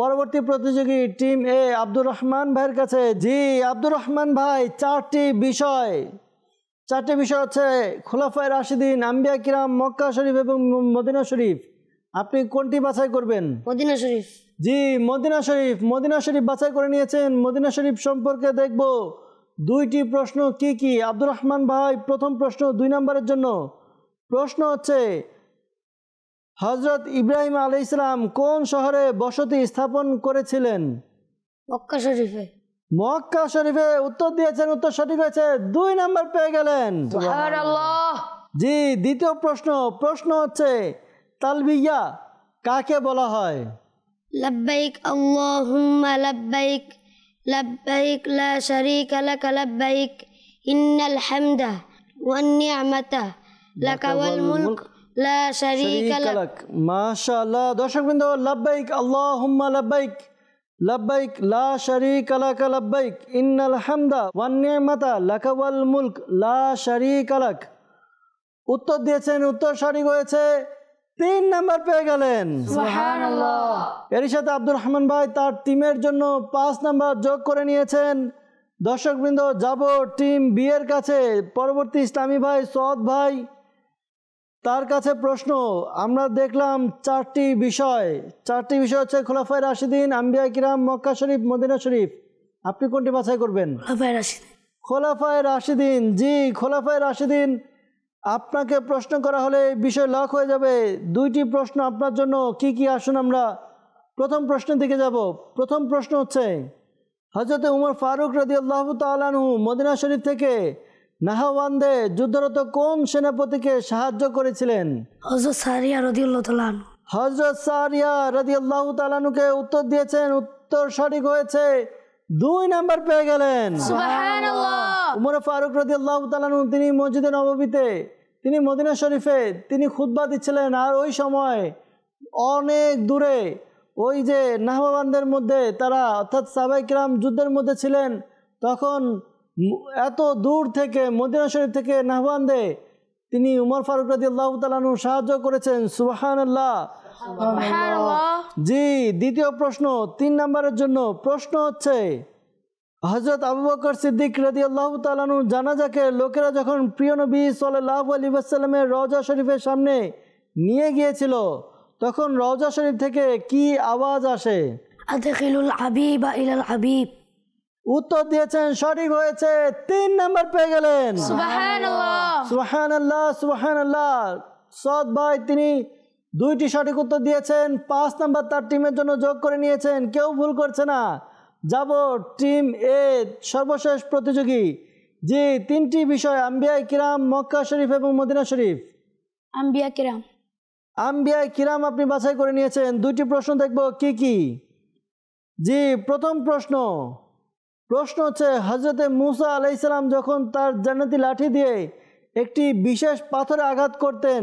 পরবর্তী প্রতিযোগী টিম এ আব্দুর রহমান ভাইয়ের কাছে জি আব্দুর রহমান ভাই চারটি বিষয় চারটি বিষয় হচ্ছে খোলাফায় রাশিদিন আম্বিয়া কিরাম মক্কা শরীফ এবং মদিনা শরীফ আপনি কোনটি বাছাই করবেন মদিনা শরীফ জি মদিনা শরীফ মদিনা শরীফ বাছাই করে নিয়েছেন মদিনা শরীফ সম্পর্কে দেখব দুইটি প্রশ্ন কি কি আব্দুর রহমান ভাই প্রথম প্রশ্ন দুই নম্বরের জন্য প্রশ্ন হচ্ছে হজরত ইব্রাহিম আলি ইসলাম কোন শহরে বসতি স্থাপন করেছিলেন মক্কা শরীফে মক্কা শরীফে উত্তর দিয়েছেন উত্তর সঠিক হয়েছে দুই নম্বর পেয়ে গেলেন জি দ্বিতীয় প্রশ্ন প্রশ্ন হচ্ছে তালবিয়া কাকে বলা হয় لبيك اللهم لبيك لبيك لا شريك لك لبيك إن الحمد والنعمة لك والملك لا شريك لك ما شاء الله দর্শক বৃন্দ لبيك اللهم لبيك لبيك لا شريك لك لبيك إن الحمد والنعمة لك والملك لا شريك لك উত্তর দিয়েছেন উত্তর সঠিক হয়েছে তিন নাম্বার পেয়ে গেলেন এর সাথে আব্দুর রহমান ভাই তার টিমের জন্য পাঁচ নাম্বার যোগ করে নিয়েছেন দর্শকবৃন্দ যাব টিম বিয়ের কাছে পরবর্তী ইসলামী ভাই সদ ভাই তার কাছে প্রশ্ন আমরা দেখলাম চারটি বিষয় চারটি বিষয় হচ্ছে খোলাফায় রাশিদিন আম্বিয়া কিরাম মক্কা শরীফ মদিনা শরীফ আপনি কোনটি বাছাই করবেন খোলাফায় রাশিদিন জি খোলাফায় রাশিদিন আপনাকে প্রশ্ন করা হলে বিষয় লক হয়ে যাবে দুইটি প্রশ্ন আপনার জন্য কি কি আসুন আমরা প্রথম প্রশ্নের দিকে যাব প্রথম প্রশ্ন হচ্ছে হজরত উমর ফারুক রাজি আল্লাহ তালু মদিনা শরীফ থেকে নাহওয়ানদে যুদ্ধরত কোন সেনাপতিকে সাহায্য করেছিলেন হজরত সারিয়া রদিউল্লাহ তালান হজরত সারিয়া রদি আল্লাহ তালানুকে উত্তর দিয়েছেন উত্তর সঠিক হয়েছে দুই নাম্বার পেয়ে গেলেন উমর ফারুক রাজি আল্লাহ তিনি মসজিদে নববীতে তিনি মদিনা শরীফে তিনি খুদ্া দিচ্ছিলেন আর ওই সময় অনেক দূরে ওই যে নাহবাবানদের মধ্যে তারা অর্থাৎ সাবাইকরাম যুদ্ধের মধ্যে ছিলেন তখন এত দূর থেকে মদিনা শরীফ থেকে নাহবানদে তিনি উমর ফারুক রাজি আল্লাহ সাহায্য করেছেন সুবাহান আল্লাহ জি দ্বিতীয় প্রশ্ন তিন নম্বরের জন্য প্রশ্ন হচ্ছে হজরত আবু বকর সিদ্দিক রাজি আল্লাহ তালানু জানাজাকে লোকেরা যখন প্রিয় নবী সাল্লাহ আলী আসসালামের রওজা শরীফের সামনে নিয়ে গিয়েছিল তখন রওজা শরীফ থেকে কি আওয়াজ আসে উত্তর দিয়েছেন সঠিক হয়েছে তিন নাম্বার পেয়ে গেলেন সুহান আল্লাহ সুহান আল্লাহ সৎ ভাই তিনি দুইটি সঠিক উত্তর দিয়েছেন পাঁচ নাম্বার তার টিমের জন্য যোগ করে নিয়েছেন কেউ ভুল করছে না যাব টিম এ সর্বশেষ প্রতিযোগী যে তিনটি বিষয় আম্বিয়া কিরাম মক্কা শরীফ এবং মদিনা শরীফ আম্বিয়া কিরাম আম্বিয়া কিরাম আপনি বাছাই করে নিয়েছেন দুইটি প্রশ্ন দেখব কি কি জি প্রথম প্রশ্ন প্রশ্ন হচ্ছে হজরতে মুসা আলাইসালাম যখন তার জান্নাতি লাঠি দিয়ে একটি বিশেষ পাথরে আঘাত করতেন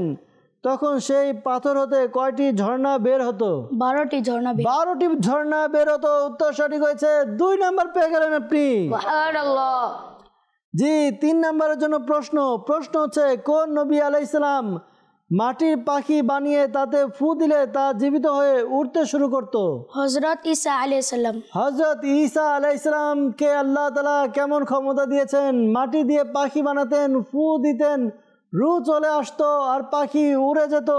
তখন সেই পাথর হতে কয়টি ঝর্ণা বের হতো বারোটি ঝর্ণা বারোটি ঝর্ণা বের হতো উত্তর সঠিক হয়েছে দুই নাম্বার পেয়ে গেলেন আপনি জি তিন নম্বরের জন্য প্রশ্ন প্রশ্ন হচ্ছে কোন নবী আলাইসালাম মাটির পাখি বানিয়ে তাতে ফু দিলে তা জীবিত হয়ে উঠতে শুরু করত হজরত ঈসা আলাইসাল্লাম হজরত ঈসা কে আল্লাহ তালা কেমন ক্ষমতা দিয়েছেন মাটি দিয়ে পাখি বানাতেন ফু দিতেন রু চলে আসতো আর পাখি উড়ে যেত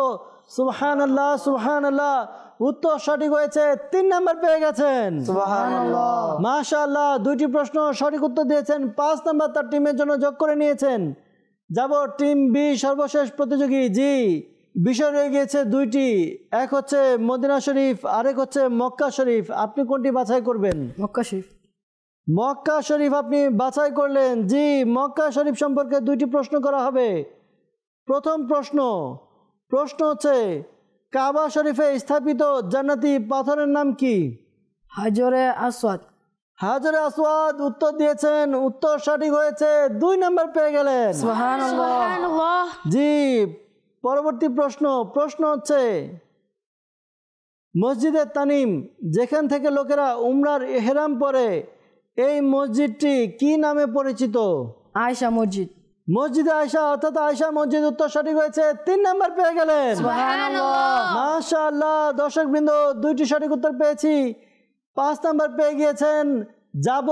সুহান আল্লাহ সুহান আল্লাহ উত্তর সঠিক হয়েছে তিন নাম্বার পেয়ে গেছেন মাশাল্লাহ দুইটি প্রশ্ন সঠিক উত্তর দিয়েছেন পাঁচ নাম্বার তার টিমের জন্য যোগ করে নিয়েছেন যাব টিম বি সর্বশেষ প্রতিযোগী জি বিষয় রয়ে গিয়েছে দুইটি এক হচ্ছে মদিনা শরীফ আরেক হচ্ছে মক্কা শরীফ আপনি কোনটি বাছাই করবেন মক্কা শরীফ মক্কা শরীফ আপনি বাছাই করলেন জি মক্কা শরীফ সম্পর্কে দুইটি প্রশ্ন করা হবে প্রথম প্রশ্ন প্রশ্ন হচ্ছে কাবা শরীফে স্থাপিত জান্নাতি পাথরের নাম কি হাজরে আসওয়াদ হাজরে আসওয়াদ উত্তর দিয়েছেন উত্তর সঠিক হয়েছে দুই নম্বর পেয়ে গেলেন জি পরবর্তী প্রশ্ন প্রশ্ন হচ্ছে মসজিদের তানিম যেখান থেকে লোকেরা উমরার এহরাম পরে এই মসজিদটি কি নামে পরিচিত আয়সা মসজিদ মসজিদে আয়সা অর্থাৎ আয়সা মসজিদ উত্তর সঠিক হয়েছে তিন নাম্বার পেয়ে গেলেন আল্লাহ দর্শক বৃন্দ দুইটি সঠিক উত্তর পেয়েছি পাঁচ নাম্বার পেয়ে গিয়েছেন যাব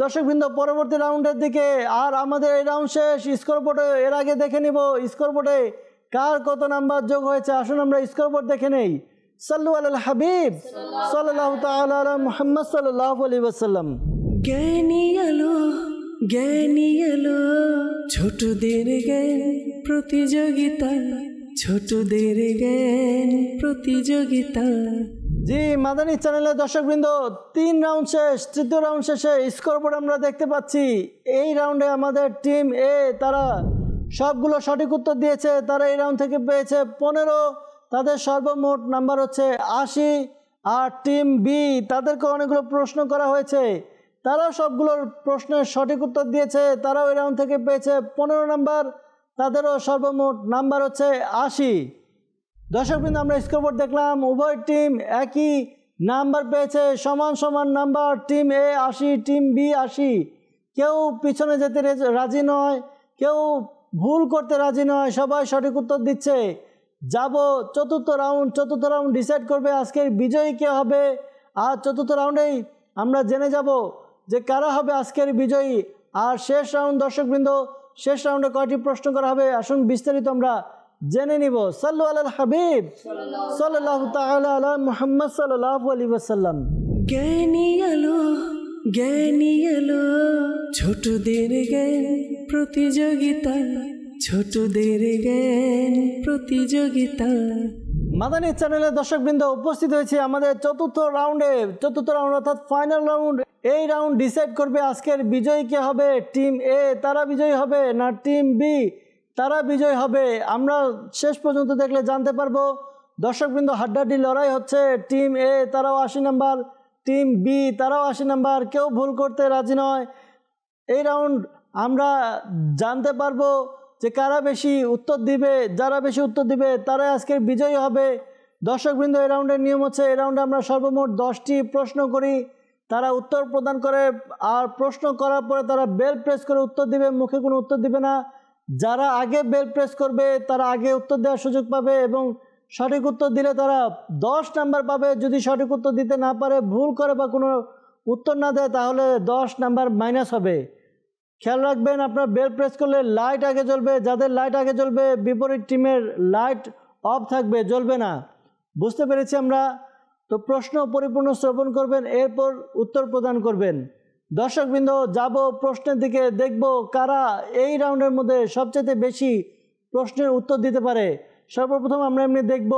দর্শক বৃন্দ পরবর্তী রাউন্ডের দিকে আর আমাদের এই রাউন্ড শেষ স্কোরবোর্ডে এর আগে দেখে নিব স্কোরবোর্ডে কার কত নাম্বার যোগ হয়েছে আসুন আমরা স্কোরবোর্ড দেখে নেই সাল্লু আল হাবিব সাল্লাহ তাল মোহাম্মদ সাল্লাহ আলী ওসাল্লাম জ্ঞানী আলো জ্ঞানী এলো ছোটদের জ্ঞান প্রতিযোগিতা ছোটদের জ্ঞান প্রতিযোগিতা জি মাদানী চ্যানেলের দর্শকবৃন্দ তিন রাউন্ড শেষ তৃতীয় রাউন্ড শেষে স্কোরবোর্ড আমরা দেখতে পাচ্ছি এই রাউন্ডে আমাদের টিম এ তারা সবগুলো সঠিক উত্তর দিয়েছে তারা এই রাউন্ড থেকে পেয়েছে পনেরো তাদের সর্বমোট নাম্বার হচ্ছে আশি আর টিম বি তাদেরকে অনেকগুলো প্রশ্ন করা হয়েছে তারা সবগুলোর প্রশ্নের সঠিক উত্তর দিয়েছে তারা ওই রাউন্ড থেকে পেয়েছে পনেরো নাম্বার তাদেরও সর্বমোট নাম্বার হচ্ছে আশি দর্শকবৃন্দ আমরা স্কোরবোর্ড দেখলাম উভয় টিম একই নাম্বার পেয়েছে সমান সমান নাম্বার টিম এ আশি টিম বি আশি কেউ পিছনে যেতে রাজি নয় কেউ ভুল করতে রাজি নয় সবাই সঠিক উত্তর দিচ্ছে যাব চতুর্থ রাউন্ড চতুর্থ রাউন্ড ডিসাইড করবে আজকের বিজয়ী কে হবে আর চতুর্থ রাউন্ডেই আমরা জেনে যাব যে কারা হবে আজকের বিজয়ী আর শেষ রাউন্ড দর্শকবৃন্দ শেষ রাউন্ডে কয়টি প্রশ্ন করা হবে আসুন বিস্তারিত আমরা জেনে নিব সাল্লু আল হাবিব সাল্লাহ তালা মোহাম্মদ সাল্লাহ আলী ওসাল্লাম জ্ঞানী আলো জ্ঞানী আলো ছোটদের জ্ঞান প্রতিযোগিতা ছোটদের জ্ঞান প্রতিযোগিতা মাদানী চ্যানেলের দর্শকবৃন্দ উপস্থিত হয়েছে আমাদের চতুর্থ রাউন্ডে চতুর্থ রাউন্ড অর্থাৎ ফাইনাল রাউন্ড এই রাউন্ড ডিসাইড করবে আজকের বিজয়ী কে হবে টিম এ তারা বিজয়ী হবে না টিম বি তারা বিজয়ী হবে আমরা শেষ পর্যন্ত দেখলে জানতে পারবো দর্শকবৃন্দ হাড্ডাডি লড়াই হচ্ছে টিম এ তারাও আশি নাম্বার টিম বি তারাও আশি নাম্বার কেউ ভুল করতে রাজি নয় এই রাউন্ড আমরা জানতে পারবো যে কারা বেশি উত্তর দিবে যারা বেশি উত্তর দিবে তারাই আজকের বিজয়ী হবে দর্শকবৃন্দ এই রাউন্ডের নিয়ম হচ্ছে এই রাউন্ডে আমরা সর্বমোট দশটি প্রশ্ন করি তারা উত্তর প্রদান করে আর প্রশ্ন করার পরে তারা বেল প্রেস করে উত্তর দিবে মুখে কোনো উত্তর দিবে না যারা আগে বেল প্রেস করবে তারা আগে উত্তর দেওয়ার সুযোগ পাবে এবং সঠিক উত্তর দিলে তারা দশ নাম্বার পাবে যদি সঠিক উত্তর দিতে না পারে ভুল করে বা কোনো উত্তর না দেয় তাহলে দশ নাম্বার মাইনাস হবে খেয়াল রাখবেন আপনার বেল প্রেস করলে লাইট আগে জ্বলবে যাদের লাইট আগে জ্বলবে বিপরীত টিমের লাইট অফ থাকবে জ্বলবে না বুঝতে পেরেছি আমরা তো প্রশ্ন পরিপূর্ণ শ্রবণ করবেন এরপর উত্তর প্রদান করবেন দর্শকবৃন্দ যাব প্রশ্নের দিকে দেখব কারা এই রাউন্ডের মধ্যে সবচেয়ে বেশি প্রশ্নের উত্তর দিতে পারে সর্বপ্রথম আমরা এমনি দেখব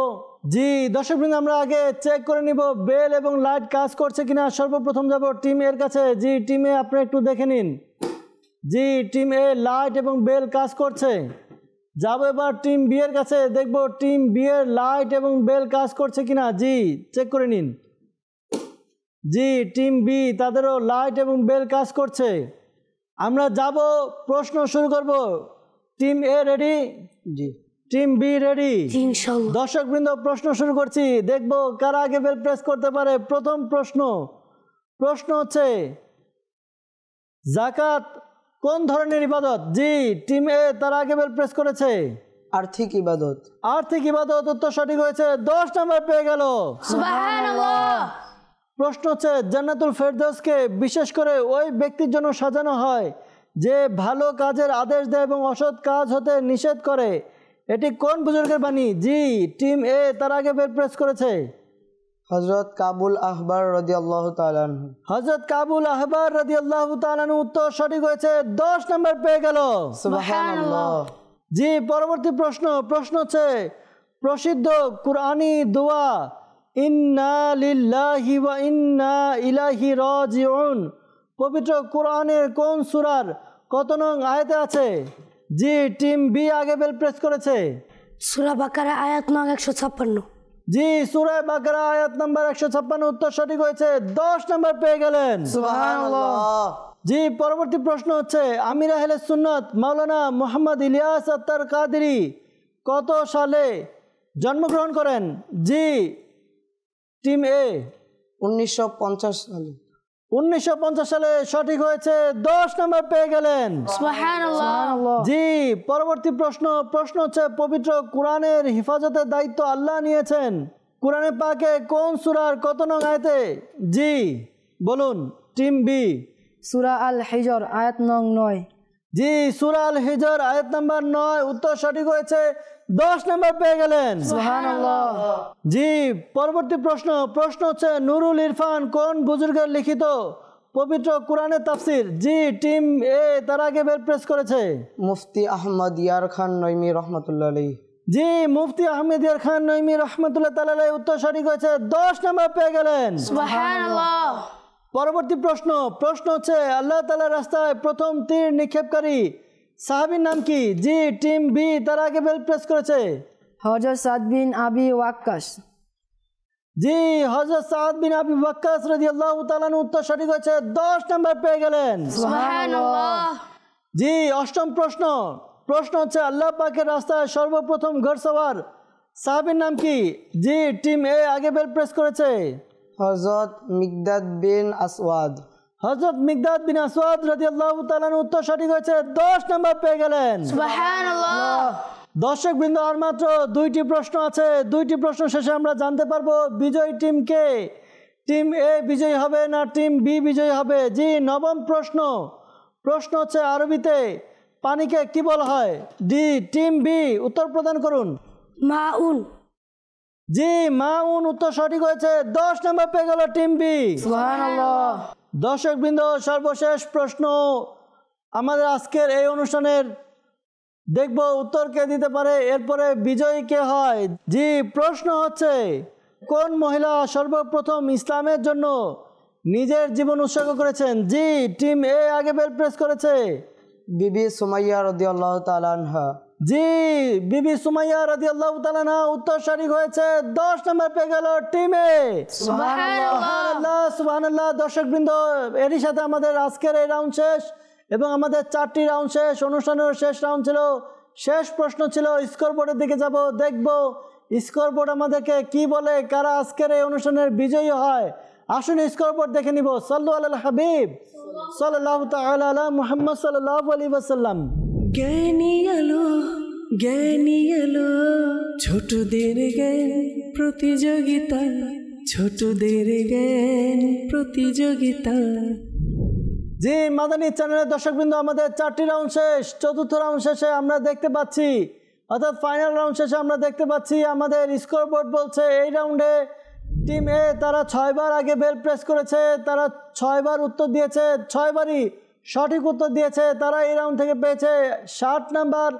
জি দর্শকবৃন্দ আমরা আগে চেক করে নিব বেল এবং লাইট কাজ করছে কিনা সর্বপ্রথম যাব টিম এর কাছে জি টিমে আপনি একটু দেখে নিন জি টিম এ লাইট এবং বেল কাজ করছে যাব এবার টিম বিয়ের কাছে দেখব টিম বিয়ের লাইট এবং বেল কাজ করছে কিনা জি চেক করে নিন জি টিম বি তাদেরও লাইট এবং বেল কাজ করছে আমরা যাব প্রশ্ন শুরু করব টিম এ রেডি জি টিম বি রেডি দর্শকবৃন্দ প্রশ্ন শুরু করছি দেখব কারা আগে বেল প্রেস করতে পারে প্রথম প্রশ্ন প্রশ্ন হচ্ছে জাকাত কোন ধরনের ইবাদত জি টিম এ তার আগে বেল প্রেস করেছে আর্থিক ইবাদত আর্থিক ইবাদত উত্তর সঠিক হয়েছে দশ নম্বর পেয়ে গেল প্রশ্ন হচ্ছে জান্নাতুল ফেরদৌসকে বিশেষ করে ওই ব্যক্তির জন্য সাজানো হয় যে ভালো কাজের আদেশ দেয় এবং অসৎ কাজ হতে নিষেধ করে এটি কোন বুজুর্গের বাণী জি টিম এ তার আগে বেল প্রেস করেছে হজরত কাবুল আহবার রদি আল্লাহ হজরত কাবুল আহবার রদি আল্লাহ উত্তর সঠিক হয়েছে দশ নম্বর পেয়ে গেল জি পরবর্তী প্রশ্ন প্রশ্ন হচ্ছে প্রসিদ্ধ কুরআনি দোয়া ইন্না লিল্লাহি ওয়া ইন্না ইলাহি রাজিউন পবিত্র কোরআনের কোন সুরার কত নং আয়াতে আছে জি টিম বি আগে বেল প্রেস করেছে সুরা বাকারা আয়াত নং একশো ছাপ্পান্ন জি সুরায় বাকরা আয়াত নাম্বার একশো ছাপ্পান্ন উত্তর সঠিক হয়েছে দশ নাম্বার পেয়ে গেলেন জি পরবর্তী প্রশ্ন হচ্ছে আমির আহলে সুন্নত মাওলানা মোহাম্মদ ইলিয়াস আত্মার কাদেরি কত সালে জন্মগ্রহণ করেন জি টিম এ উনিশশো সালে উনিশশো সালে সঠিক হয়েছে দশ নম্বর পেয়ে গেলেন জি পরবর্তী প্রশ্ন প্রশ্ন হচ্ছে পবিত্র কোরআনের হেফাজতের দায়িত্ব আল্লাহ নিয়েছেন কোরআনে পাকে কোন সুরার কত নং আয়তে জি বলুন টিম বি সুরা আল হিজর আয়াত নং নয় জি সুরা আল হিজর আয়াত নাম্বার নয় উত্তর সঠিক হয়েছে দশ নাম্বার পেয়ে গেলেন জি পরবর্তী প্রশ্ন প্রশ্ন হচ্ছে নুরুল ইরফান কোন বুজুর্গের লিখিত পবিত্র কোরআনের তাফসির জি টিম এ তার আগে বের প্রেস করেছে মুফতি আহমদ ইয়ার খান নইমি রহমতুল্লাহ আলী জি মুফতি আহমেদ ইয়ার খান নইমি রহমতুল্লাহ তালাই উত্তর সঠিক হয়েছে দশ নাম্বার পেয়ে গেলেন পরবর্তী প্রশ্ন প্রশ্ন হচ্ছে আল্লাহ তালা রাস্তায় প্রথম তীর নিক্ষেপকারী সাহাবির নাম কি জি টিম বি তারা আগে বেল প্রেস করেছে হজরত সাদ বিন আবি ওয়াক্কাস জি হজর সাদ বিন আবি ওয়াক্কাস রাদিয়াল্লাহু তাআলা উত্তর সঠিক হয়েছে 10 নম্বর পেয়ে গেলেন সুবহানাল্লাহ জি অষ্টম প্রশ্ন প্রশ্ন হচ্ছে আল্লাহ পাকের রাস্তায় সর্বপ্রথম ঘরসওয়ার সাহাবির নাম কি জি টিম এ আগে বেল প্রেস করেছে হজরত মিকদাদ বিন আসওয়াদ হজরত মিগদাদ বিন আসওয়াদ রাদিয়াল্লাহু তাআলার উত্তর সঠিক হয়েছে 10 নম্বর পেয়ে গেলেন সুবহানাল্লাহ দর্শক বৃন্দ আর মাত্র দুইটি প্রশ্ন আছে দুইটি প্রশ্ন শেষে আমরা জানতে পারবো বিজয়ী কে টিম এ বিজয়ী হবে না টিম বি বিজয়ী হবে জি নবম প্রশ্ন প্রশ্ন হচ্ছে আরবিতে পানিকে কি বলা হয় ডি টিম বি উত্তর প্রদান করুন মাউন জি মাউন উত্তর সঠিক হয়েছে দশ নম্বর পেয়ে গেল টিম বি দর্শকবৃন্দ সর্বশেষ প্রশ্ন আমাদের আজকের এই অনুষ্ঠানের দেখব উত্তর কে দিতে পারে এরপরে বিজয়ী কে হয় জি প্রশ্ন হচ্ছে কোন মহিলা সর্বপ্রথম ইসলামের জন্য নিজের জীবন উৎসর্গ করেছেন জি টিম এ আগে বেল প্রেস করেছে বিবি সুমাইয়া রদিয়াল্লাহ তালানহা জি বিবি সুমাইয়া রাজি আল্লাহ তালানা উত্তরসারিক হয়েছে দশ নম্বর পেয়ে গেল টিমে সুবাহ দর্শক বৃন্দ এরই সাথে আমাদের আজকের এই রাউন্ড শেষ এবং আমাদের চারটি রাউন্ড শেষ অনুষ্ঠানের শেষ রাউন্ড ছিল শেষ প্রশ্ন ছিল স্কোর বোর্ডের দিকে যাব দেখব বোর্ড আমাদেরকে কি বলে কারা আজকের এই অনুষ্ঠানের বিজয়ী হয় আসুন স্কোর বোর্ড দেখে নিব সাল্লু আল হাবিব সাল্লাহ তাল মোহাম্মদ সাল্লাহ আলী ওসাল্লাম জ্ঞানী আলো জ্ঞানী আলো ছোটদের জ্ঞান প্রতিযোগিতা ছোটদের জ্ঞান প্রতিযোগিতা জি মাদানী চ্যানেলের দর্শকবৃন্দ আমাদের চারটি রাউন্ড শেষ চতুর্থ রাউন্ড শেষে আমরা দেখতে পাচ্ছি অর্থাৎ ফাইনাল রাউন্ড শেষে আমরা দেখতে পাচ্ছি আমাদের স্কোর বোর্ড বলছে এই রাউন্ডে টিম এ তারা ছয়বার আগে বেল প্রেস করেছে তারা ছয়বার উত্তর দিয়েছে ছয়বারই সঠিক উত্তর দিয়েছে তারা এই রাউন্ড থেকে পেয়েছে ষাট নাম্বার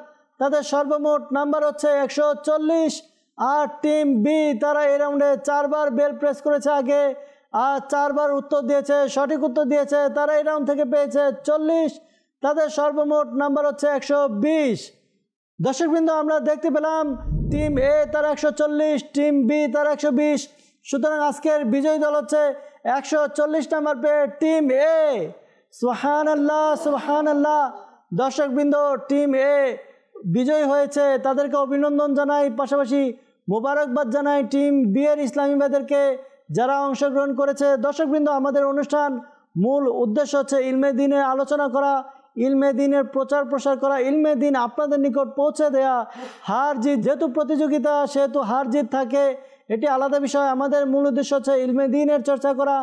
তাদের সর্বমোট নাম্বার হচ্ছে একশো চল্লিশ আর টিম বি তারা এই রাউন্ডে চারবার বেল প্রেস করেছে আগে আর চারবার উত্তর দিয়েছে সঠিক উত্তর দিয়েছে তারা এই রাউন্ড থেকে পেয়েছে চল্লিশ তাদের সর্বমোট নাম্বার হচ্ছে একশো বিশ দর্শকবৃন্দ আমরা দেখতে পেলাম টিম এ তারা একশো চল্লিশ টিম বি তারা একশো বিশ সুতরাং আজকের বিজয়ী দল হচ্ছে একশো চল্লিশ নাম্বার পেয়ে টিম এ সোহান আল্লাহ সোহান আল্লাহ দর্শকবৃন্দ টিম এ বিজয়ী হয়েছে তাদেরকে অভিনন্দন জানাই পাশাপাশি মোবারকবাদ জানাই টিম বিয়ের ইসলামীবাদেরকে যারা অংশগ্রহণ করেছে দর্শকবৃন্দ আমাদের অনুষ্ঠান মূল উদ্দেশ্য হচ্ছে ইলমে দিনের আলোচনা করা ইলমে দিনের প্রচার প্রসার করা ইলমে দিন আপনাদের নিকট পৌঁছে দেয়া হার জিত যেহেতু প্রতিযোগিতা সেহেতু হার জিত থাকে এটি আলাদা বিষয় আমাদের মূল উদ্দেশ্য হচ্ছে ইলমে দিনের চর্চা করা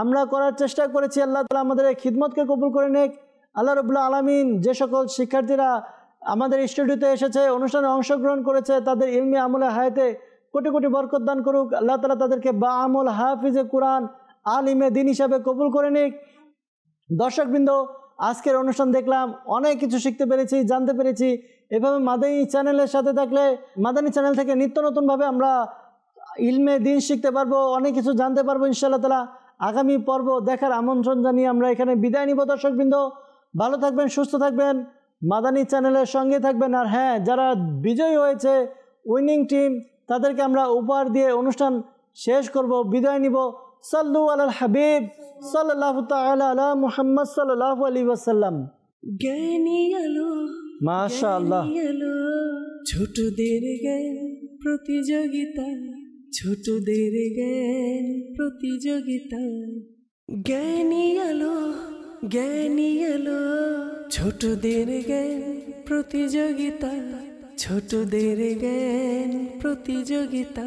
আমরা করার চেষ্টা করেছি আল্লাহ তালা আমাদের এই খিদমতকে কবুল করে নেক আল্লাহ রবুল্লা আলমিন যে সকল শিক্ষার্থীরা আমাদের স্টুডিওতে এসেছে অনুষ্ঠানে অংশগ্রহণ করেছে তাদের ইলমি আমলে হায়াতে কোটি কোটি বরকত দান করুক আল্লাহ তালা তাদেরকে বা আমল হাফিজে কোরআন আলিমে দিন হিসাবে কবুল করে নিক দর্শকবৃন্দ আজকের অনুষ্ঠান দেখলাম অনেক কিছু শিখতে পেরেছি জানতে পেরেছি এভাবে মাদানী চ্যানেলের সাথে থাকলে মাদানী চ্যানেল থেকে নিত্য নতুনভাবে আমরা ইলমে দিন শিখতে পারবো অনেক কিছু জানতে পারবো ইনশাআল্লাহ তালা আগামী পর্ব দেখার আমন্ত্রণ জানিয়ে আমরা এখানে বিদায় নিব দর্শকবৃন্দ ভালো থাকবেন সুস্থ থাকবেন মাদানী চ্যানেলের সঙ্গে থাকবেন আর হ্যাঁ যারা বিজয়ী হয়েছে উইনিং টিম তাদেরকে আমরা উপহার দিয়ে অনুষ্ঠান শেষ করব বিদায় নিব সাল্লু আল হাবিব সাল্লাহ তালা মুহাম্মদ সাল্লাহ আলী ওসাল্লাম মাশাল আল্লাহ ছোটদের জ্ঞান প্রতিযোগিতা ছোটদের জ্ঞান প্রতিযোগিতা জ্ঞানী আলো জ্ঞানী আলো ছোটদের জ্ঞান প্রতিযোগিতা ছোটদের জ্ঞান প্রতিযোগিতা